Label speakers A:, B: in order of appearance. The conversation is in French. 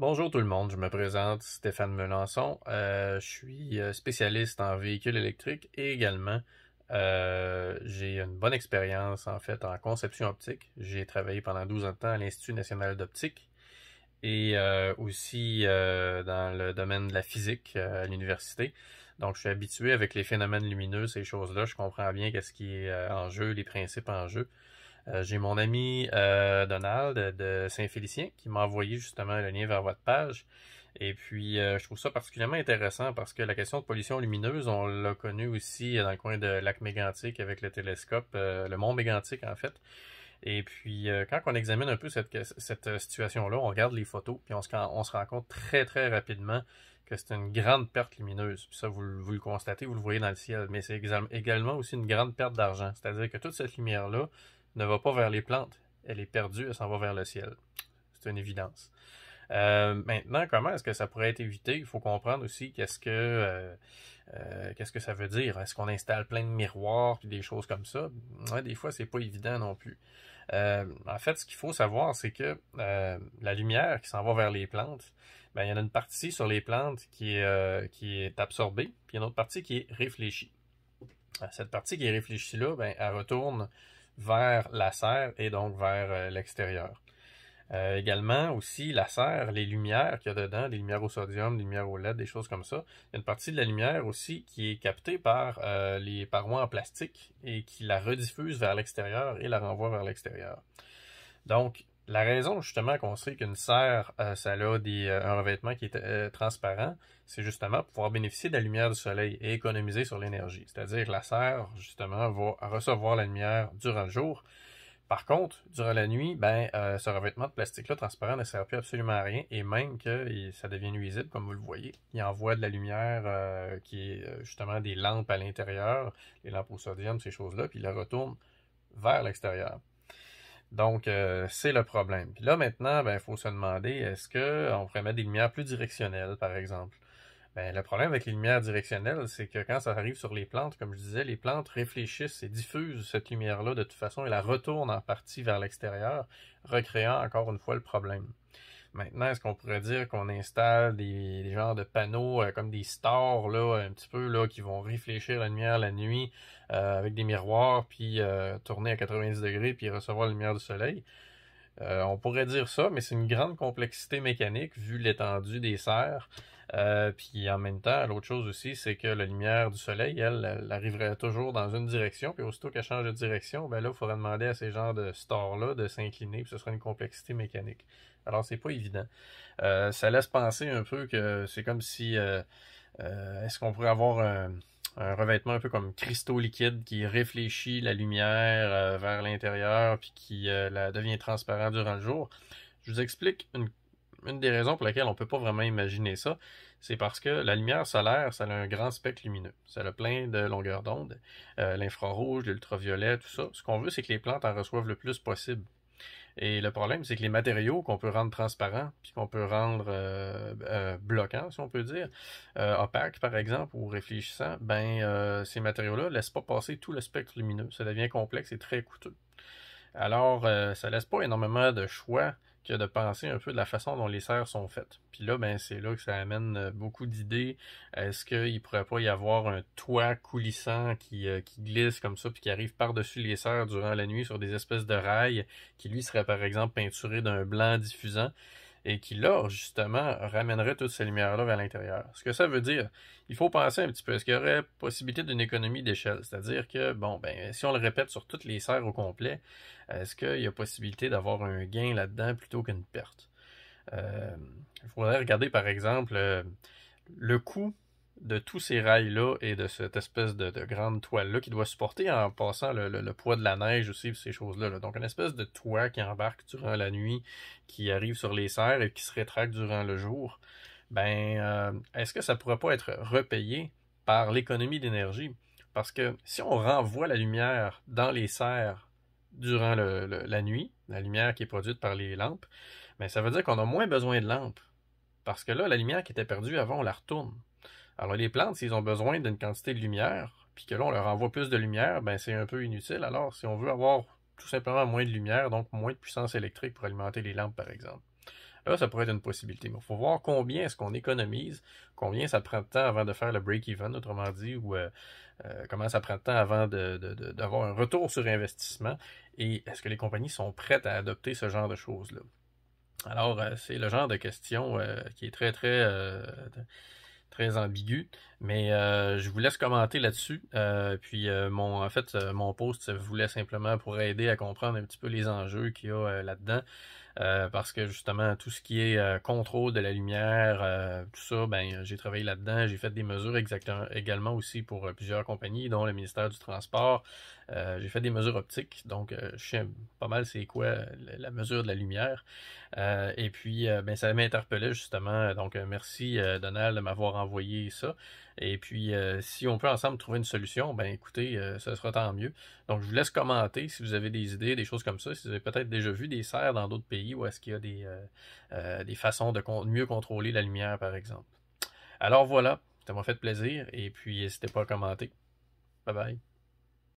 A: Bonjour tout le monde, je me présente Stéphane Melançon. Euh, je suis euh, spécialiste en véhicules électriques et également euh, j'ai une bonne expérience en fait en conception optique. J'ai travaillé pendant 12 ans à l'Institut national d'optique et aussi dans le domaine de la physique à l'université. Donc je suis habitué avec les phénomènes lumineux, ces choses-là. Je comprends bien qu'est-ce qui est en jeu, les principes en jeu. Euh, j'ai mon ami euh, Donald de Saint-Félicien qui m'a envoyé justement le lien vers votre page. Et puis, euh, je trouve ça particulièrement intéressant parce que la question de pollution lumineuse, on l'a connue aussi dans le coin de lac Mégantic avec le télescope, le mont Mégantic en fait. Et puis, quand on examine un peu cette, situation-là, on regarde les photos, puis on se, rend compte très, très rapidement que c'est une grande perte lumineuse. Puis ça, vous, le constatez, vous le voyez dans le ciel, mais c'est également aussi une grande perte d'argent. C'est-à-dire que toute cette lumière-là, ne va pas vers les plantes. Elle est perdue, elle s'en va vers le ciel. C'est une évidence. Euh, maintenant, comment est-ce que ça pourrait être évité? Il faut comprendre aussi qu'est-ce que euh, euh, qu'est-ce que ça veut dire. Est-ce qu'on installe plein de miroirs et des choses comme ça? des fois, c'est pas évident non plus. en fait, ce qu'il faut savoir, c'est que la lumière qui s'en va vers les plantes, ben, il y en a une partie sur les plantes qui est, qui est absorbée, puis il y a une autre partie qui est réfléchie. Cette partie qui est réfléchie là, ben, elle retourne vers la serre et donc vers euh, l'extérieur. Euh, également aussi la serre, les lumières qu'il y a dedans, les lumières au sodium, les lumières au LED, des choses comme ça. Il y a une partie de la lumière aussi qui est captée par euh, les parois en plastique et qui la rediffuse vers l'extérieur et la renvoie vers l'extérieur. Donc la raison justement qu'on sait qu'une serre, euh, ça a euh, un revêtement qui est euh, transparent, c'est justement pour pouvoir bénéficier de la lumière du soleil et économiser sur l'énergie. C'est-à-dire que la serre, justement, va recevoir la lumière durant le jour. Par contre, durant la nuit, ben, ce revêtement de plastique-là transparent ne sert plus absolument à rien et même que ça devient nuisible, comme vous le voyez. Il envoie de la lumière qui est justement des lampes à l'intérieur, les lampes au sodium, ces choses-là, puis il la retourne vers l'extérieur. Donc, euh, c'est le problème. Puis là, maintenant, il ben, faut se demander, est-ce qu'on pourrait mettre des lumières plus directionnelles, par exemple? Ben, le problème avec les lumières directionnelles, c'est que quand ça arrive sur les plantes, comme je disais, les plantes réfléchissent et diffusent cette lumière-là de toute façon et la retournent en partie vers l'extérieur, recréant encore une fois le problème. Maintenant, est-ce qu'on pourrait dire qu'on installe des, genres de panneaux euh, comme des stars, là, un petit peu, là, qui vont réfléchir la lumière la nuit euh, avec des miroirs, puis euh, tourner à 90 degrés, puis recevoir la lumière du soleil? Euh, on pourrait dire ça, mais c'est une grande complexité mécanique vu l'étendue des serres. Euh, puis en même temps, l'autre chose aussi, c'est que la lumière du soleil, elle, elle arriverait toujours dans une direction, puis aussitôt qu'elle change de direction, ben là, il faudrait demander à ces genres de stars là de s'incliner, puis ce serait une complexité mécanique. Alors, c'est pas évident. Euh, ça laisse penser un peu que c'est comme si... Est-ce qu'on pourrait avoir un un revêtement un peu comme cristaux liquides qui réfléchit la lumière euh, vers l'intérieur puis qui euh, la devient transparent durant le jour. Je vous explique une, des raisons pour lesquelles on ne peut pas vraiment imaginer ça. C'est parce que la lumière solaire, ça a un grand spectre lumineux. Ça a plein de longueurs d'onde, euh, l'infrarouge, l'ultraviolet, tout ça. Ce qu'on veut, c'est que les plantes en reçoivent le plus possible. Et le problème, c'est que les matériaux qu'on peut rendre transparents, puis qu'on peut rendre euh, euh, bloquants, si on peut dire, euh, opaques par exemple, ou réfléchissants, ben euh, ces matériaux-là laissent pas passer tout le spectre lumineux. Ça devient complexe et très coûteux. Alors, ça laisse pas énormément de choix que de penser un peu de la façon dont les serres sont faites. Puis là, ben, c'est là que ça amène euh, beaucoup d'idées. Est-ce qu'il ne pourrait pas y avoir un toit coulissant qui, euh, qui glisse comme ça, puis qui arrive par-dessus les serres durant la nuit sur des espèces de rails, qui lui seraient par exemple peinturés d'un blanc diffusant? et qui, là, justement, ramènerait toutes ces lumières-là vers l'intérieur. Ce que ça veut dire, il faut penser un petit peu, est-ce qu'il y aurait possibilité d'une économie d'échelle? C'est-à-dire que, bon, ben, si on le répète sur toutes les serres au complet, est-ce qu'il y a possibilité d'avoir un gain là-dedans plutôt qu'une perte? Euh, il faudrait regarder, par exemple, euh, le coût de tous ces rails-là et de cette espèce de, grande toile-là qui doit supporter en passant le, poids de la neige aussi, ces choses-là. Donc, une espèce de toit qui embarque durant la nuit, qui arrive sur les serres et qui se rétracte durant le jour. Ben, euh, est-ce que ça pourrait pas être repayé par l'économie d'énergie? Parce que si on renvoie la lumière dans les serres durant la nuit, la lumière qui est produite par les lampes, ben, ça veut dire qu'on a moins besoin de lampes. Parce que là, la lumière qui était perdue avant, on la retourne. Alors les plantes, s'ils ont besoin d'une quantité de lumière, puis que là on leur envoie plus de lumière, ben c'est un peu inutile. Alors si on veut avoir tout simplement moins de lumière, donc moins de puissance électrique pour alimenter les lampes par exemple. Là, ça pourrait être une possibilité, mais il faut voir combien est-ce qu'on économise, combien ça prend de temps avant de faire le break-even, autrement dit, ou euh, euh, comment ça prend de temps avant d'avoir de, un retour sur investissement, et est-ce que les compagnies sont prêtes à adopter ce genre de choses-là. Alors, euh, c'est le genre de question qui est très, très très ambigu. Mais euh, je vous laisse commenter là-dessus. Euh, puis euh, mon, en fait, mon post voulait simplement pour aider à comprendre un petit peu les enjeux qu'il y a là-dedans. parce que justement, tout ce qui est contrôle de la lumière, tout ça, ben j'ai travaillé là-dedans. J'ai fait des mesures exactement également aussi pour plusieurs compagnies, dont le ministère du Transport, euh, j'ai fait des mesures optiques, donc euh, je sais pas mal c'est quoi euh, la mesure de la lumière. et puis, ben, ça m'interpellait justement. Donc, merci Donald de m'avoir envoyé ça. Et puis, si on peut ensemble trouver une solution, ben écoutez, ce sera tant mieux. Donc, je vous laisse commenter si vous avez des idées, des choses comme ça. Si vous avez peut-être déjà vu des serres dans d'autres pays où est-ce qu'il y a des, des façons de mieux contrôler la lumière, par exemple. Alors voilà, ça m'a fait plaisir. Et puis, n'hésitez pas à commenter. Bye bye.